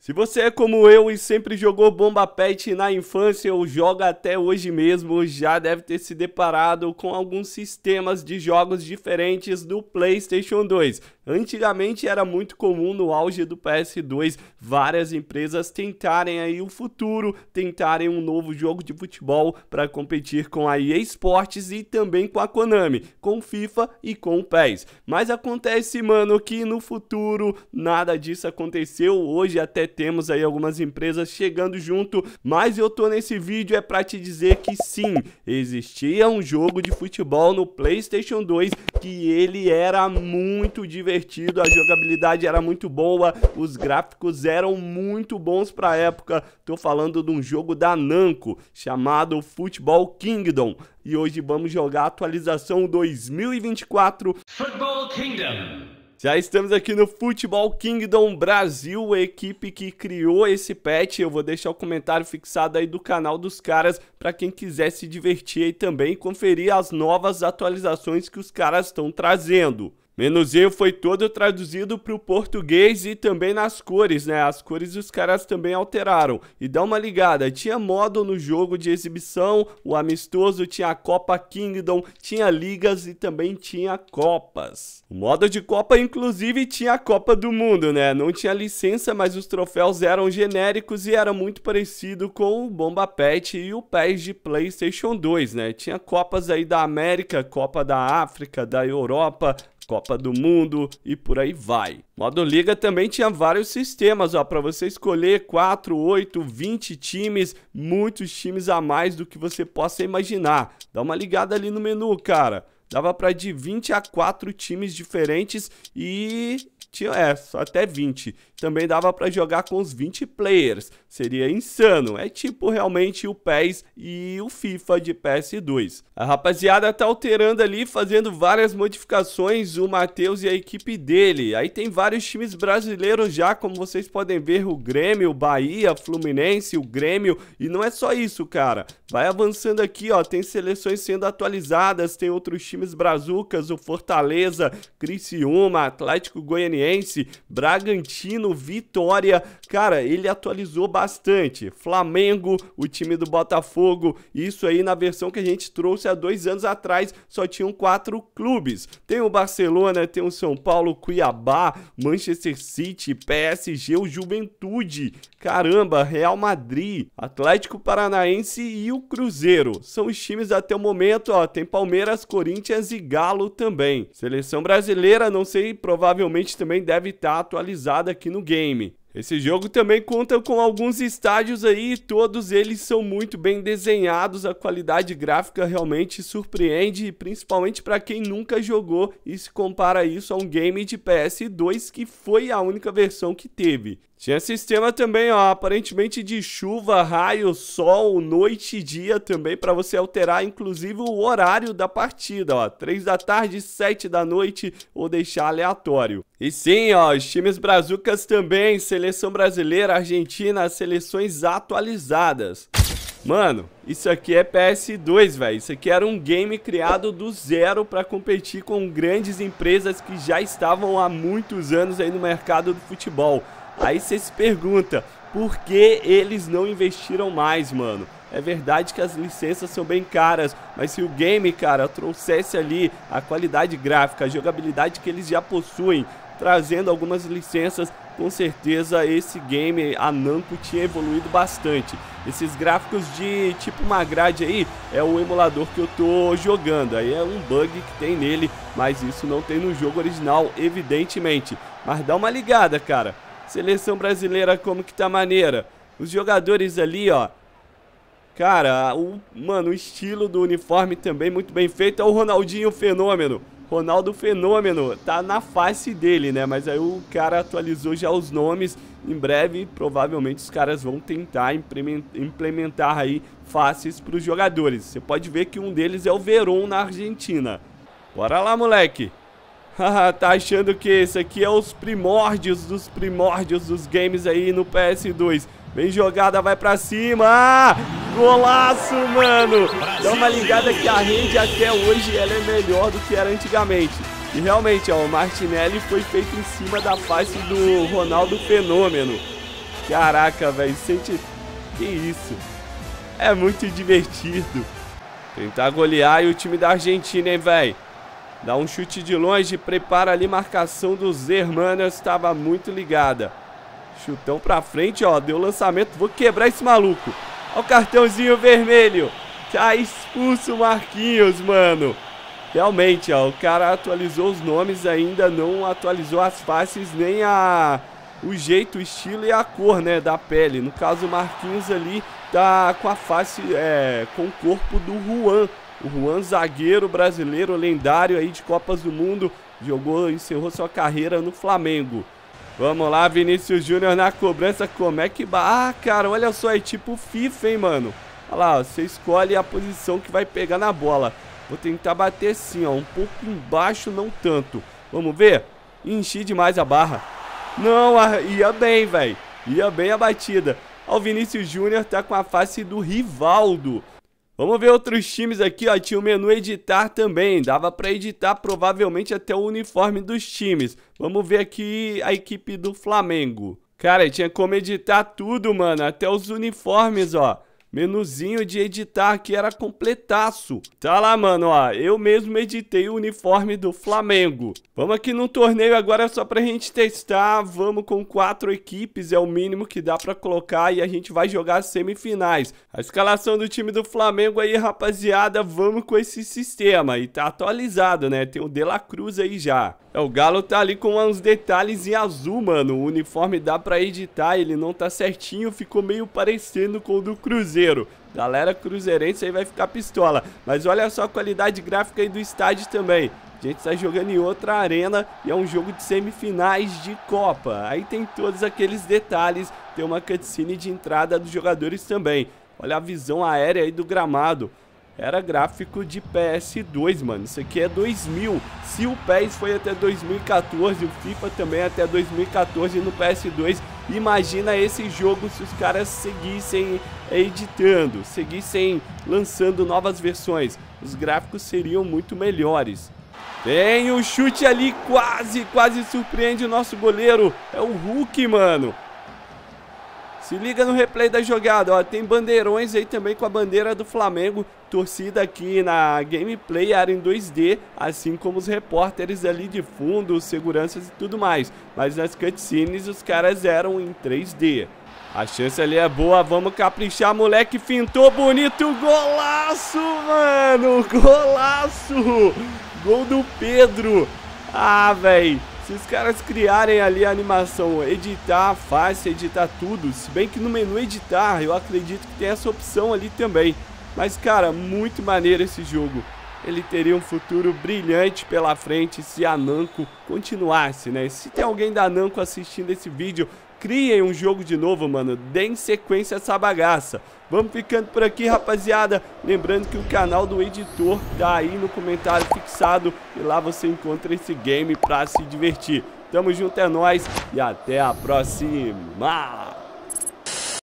Se você é como eu e sempre jogou bomba pet na infância ou joga até hoje mesmo, já deve ter se deparado com alguns sistemas de jogos diferentes do PlayStation 2. Antigamente era muito comum no auge do PS2 várias empresas tentarem aí o futuro, tentarem um novo jogo de futebol para competir com a EA Sports e também com a Konami, com FIFA e com o PES. Mas acontece, mano, que no futuro nada disso aconteceu. Hoje até temos aí algumas empresas chegando junto, mas eu tô nesse vídeo é para te dizer que sim, existia um jogo de futebol no PlayStation 2 que ele era muito divertido, a jogabilidade era muito boa, os gráficos eram muito bons pra época. Tô falando de um jogo da Namco chamado Football Kingdom. E hoje vamos jogar a atualização 2024. Football Kingdom. Já estamos aqui no Futebol Kingdom Brasil, a equipe que criou esse patch. Eu vou deixar o comentário fixado aí do canal dos caras para quem quiser se divertir e também conferir as novas atualizações que os caras estão trazendo. Menuseio foi todo traduzido para o português e também nas cores, né? As cores os caras também alteraram. E dá uma ligada, tinha modo no jogo de exibição, o amistoso tinha a Copa Kingdom, tinha ligas e também tinha copas. O modo de Copa inclusive tinha a Copa do Mundo, né? Não tinha licença, mas os troféus eram genéricos e era muito parecido com o Bomba Pet e o PES de PlayStation 2, né? Tinha copas aí da América, Copa da África, da Europa, Copa do Mundo e por aí vai. Modo Liga também tinha vários sistemas, ó, para você escolher 4, 8, 20 times, muitos times a mais do que você possa imaginar. Dá uma ligada ali no menu, cara. Dava para de 20 a 4 times diferentes e tinha é, até 20. Também dava para jogar com os 20 players. Seria insano. É tipo realmente o PES e o FIFA de PS2. A rapaziada tá alterando ali, fazendo várias modificações, o Matheus e a equipe dele. Aí tem vários times brasileiros já, como vocês podem ver, o Grêmio, o Bahia, Fluminense, o Grêmio, e não é só isso, cara. Vai avançando aqui, ó, tem seleções sendo atualizadas, tem outros times times brazucas, o Fortaleza, Criciúma, Atlético Goianiense, Bragantino, Vitória. Cara, ele atualizou bastante. Flamengo, o time do Botafogo, isso aí na versão que a gente trouxe há dois anos atrás, só tinham quatro clubes. Tem o Barcelona, tem o São Paulo, Cuiabá, Manchester City, PSG, o Juventude, caramba, Real Madrid, Atlético Paranaense e o Cruzeiro. São os times até o momento, ó, tem Palmeiras, Corinthians, Corinthians e Galo também. Seleção brasileira, não sei, provavelmente também deve estar atualizada aqui no game. Esse jogo também conta com alguns estádios aí, todos eles são muito bem desenhados, a qualidade gráfica realmente surpreende, principalmente para quem nunca jogou e se compara isso a um game de PS2 que foi a única versão que teve. Tinha sistema também, ó, aparentemente de chuva, raio, sol, noite e dia também para você alterar inclusive o horário da partida, ó, 3 da tarde, 7 da noite ou deixar aleatório. E sim, ó, os times brazucas também, seleção brasileira, argentina, seleções atualizadas. Mano, isso aqui é PS2, velho. Isso aqui era um game criado do zero para competir com grandes empresas que já estavam há muitos anos aí no mercado do futebol. Aí você se pergunta, por que eles não investiram mais, mano? É verdade que as licenças são bem caras, mas se o game, cara, trouxesse ali a qualidade gráfica, a jogabilidade que eles já possuem, trazendo algumas licenças, com certeza esse game, a Namco, tinha evoluído bastante. Esses gráficos de tipo uma grade aí é o emulador que eu tô jogando, aí é um bug que tem nele, mas isso não tem no jogo original, evidentemente. Mas dá uma ligada, cara. Seleção brasileira como que tá maneira. Os jogadores ali, ó. Cara, o, mano, o estilo do uniforme também muito bem feito. É o Ronaldinho Fenômeno. Ronaldo Fenômeno, tá na face dele, né? Mas aí o cara atualizou já os nomes. Em breve, provavelmente, os caras vão tentar implementar aí faces para os jogadores. Você pode ver que um deles é o Veron na Argentina. Bora lá, moleque! tá achando que esse aqui é os primórdios dos primórdios dos games aí no PS2. Bem jogada, vai pra cima! golaço, mano! Dá uma ligada que a rede até hoje ela é melhor do que era antigamente. E realmente, ó, o Martinelli foi feito em cima da face do Ronaldo Fenômeno. Caraca, velho, sente... Que isso? É muito divertido. Tentar golear e o time da Argentina, hein, velho? Dá um chute de longe, prepara ali marcação dos Hermanas, estava muito ligada. Chutão para frente, ó, deu lançamento, vou quebrar esse maluco. Ó o cartãozinho vermelho, tá expulso o Marquinhos, mano. Realmente, ó, o cara atualizou os nomes, ainda não atualizou as faces, nem a o jeito, o estilo e a cor, né, da pele. No caso, o Marquinhos ali tá com a face, é, com o corpo do Juan. O Juan, zagueiro brasileiro, lendário aí de Copas do Mundo, jogou, encerrou sua carreira no Flamengo. Vamos lá, Vinícius Júnior na cobrança, como é que... Ah, cara, olha só, é tipo FIFA, hein, mano? Olha lá, você escolhe a posição que vai pegar na bola. Vou tentar bater sim, ó, um pouco embaixo, não tanto. Vamos ver? Enchi demais a barra. Não, ia bem, velho. Ia bem a batida. Ó, o Vinícius Júnior tá com a face do Rivaldo. Vamos ver outros times aqui, ó. Tinha o menu editar também. Dava para editar provavelmente até o uniforme dos times. Vamos ver aqui a equipe do Flamengo. Cara, tinha como editar tudo, mano. Até os uniformes, ó. Menuzinho de editar que era completaço. Tá lá, mano, ó. Eu mesmo editei o uniforme do Flamengo. Vamos aqui no torneio agora só pra gente testar. Vamos com quatro equipes, é o mínimo que dá pra colocar. E a gente vai jogar semifinais. A escalação do time do Flamengo aí, rapaziada. Vamos com esse sistema. E tá atualizado, né? Tem o De La Cruz aí já. É, o Galo tá ali com uns detalhes em azul, mano. O uniforme dá pra editar, ele não tá certinho. Ficou meio parecendo com o do Cruzeiro. Cruzeiro. Galera cruzeirense aí vai ficar pistola. Mas olha só a qualidade gráfica aí do estádio também. A gente está jogando em outra arena e é um jogo de semifinais de Copa. Aí tem todos aqueles detalhes, tem uma cutscene de entrada dos jogadores também. Olha a visão aérea aí do gramado. Era gráfico de PS2, mano. Isso aqui é 2000. Se o PES foi até 2014, o FIFA também é até 2014 no PS2 Imagina esse jogo se os caras seguissem editando, seguissem lançando novas versões. Os gráficos seriam muito melhores. Tem o um chute ali, quase, quase surpreende o nosso goleiro. É o Hulk, mano. Se liga no replay da jogada, ó, tem bandeirões aí também com a bandeira do Flamengo, torcida aqui na gameplay, área em 2D, assim como os repórteres ali de fundo, seguranças e tudo mais. Mas nas cutscenes os caras eram em 3D. A chance ali é boa, vamos caprichar, moleque, fintou bonito, golaço, mano, golaço, gol do Pedro, ah, velho. Se os caras criarem ali a animação editar, fácil, editar tudo, se bem que no menu editar eu acredito que tem essa opção ali também. Mas cara, muito maneiro esse jogo. Ele teria um futuro brilhante pela frente se a Namco continuasse, né? Se tem alguém da Namco assistindo esse vídeo, Criem um jogo de novo, mano. Deem sequência a essa bagaça. Vamos ficando por aqui, rapaziada. Lembrando que o canal do editor tá aí no comentário fixado. E lá você encontra esse game pra se divertir. Tamo junto, é nóis. E até a próxima.